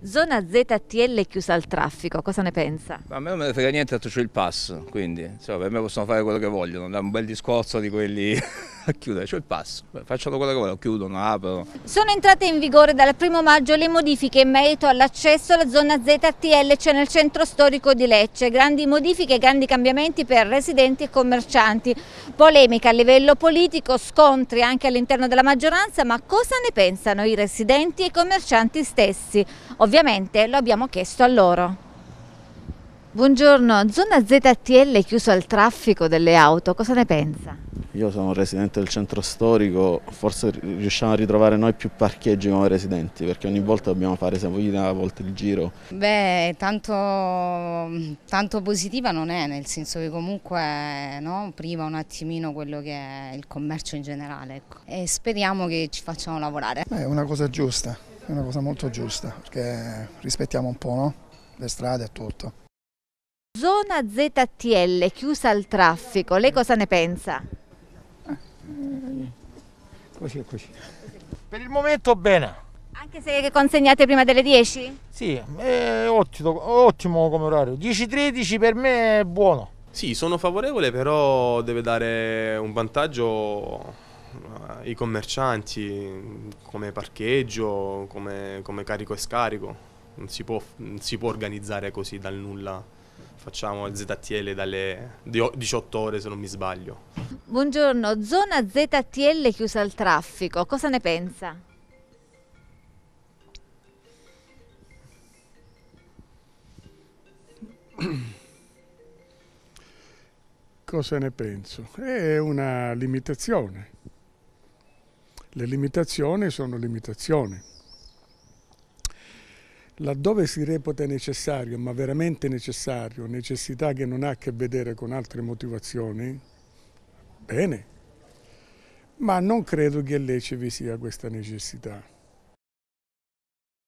Zona ZTL chiusa al traffico, cosa ne pensa? A me non me ne frega niente, tanto c'è il pass, quindi insomma, cioè, per me possono fare quello che vogliono, è un bel discorso di quelli a chiudere, c'è il passo, facciano quello che vogliono, chiudono, aprono. Sono entrate in vigore dal 1 maggio le modifiche in merito all'accesso alla zona ZTL, cioè nel centro storico di Lecce, grandi modifiche, grandi cambiamenti per residenti e commercianti, polemica a livello politico, scontri anche all'interno della maggioranza, ma cosa ne pensano i residenti e i commercianti stessi? Ovviamente lo abbiamo chiesto a loro. Buongiorno, zona ZTL chiuso al traffico delle auto, cosa ne pensa? Io sono un residente del centro storico, forse riusciamo a ritrovare noi più parcheggi come residenti, perché ogni volta dobbiamo fare Savoina, a volte il giro. Beh, tanto, tanto, positiva non è, nel senso che comunque no, priva un attimino quello che è il commercio in generale. Ecco. E speriamo che ci facciano lavorare. Beh, è una cosa giusta, è una cosa molto giusta, perché rispettiamo un po' no? le strade e tutto. Zona ZTL chiusa al traffico, lei cosa ne pensa? Così e così. Per il momento bene. Anche se consegnate prima delle 10? Sì, è ottimo, ottimo come orario. 10-13 per me è buono. Sì, sono favorevole, però deve dare un vantaggio ai commercianti come parcheggio, come, come carico e scarico. Non si può, non si può organizzare così dal nulla facciamo il ZTL dalle 18 ore se non mi sbaglio. Buongiorno, zona ZTL chiusa al traffico, cosa ne pensa? Cosa ne penso? È una limitazione. Le limitazioni sono limitazioni laddove si reputa necessario, ma veramente necessario, necessità che non ha a che vedere con altre motivazioni, bene, ma non credo che lei ci vi sia questa necessità.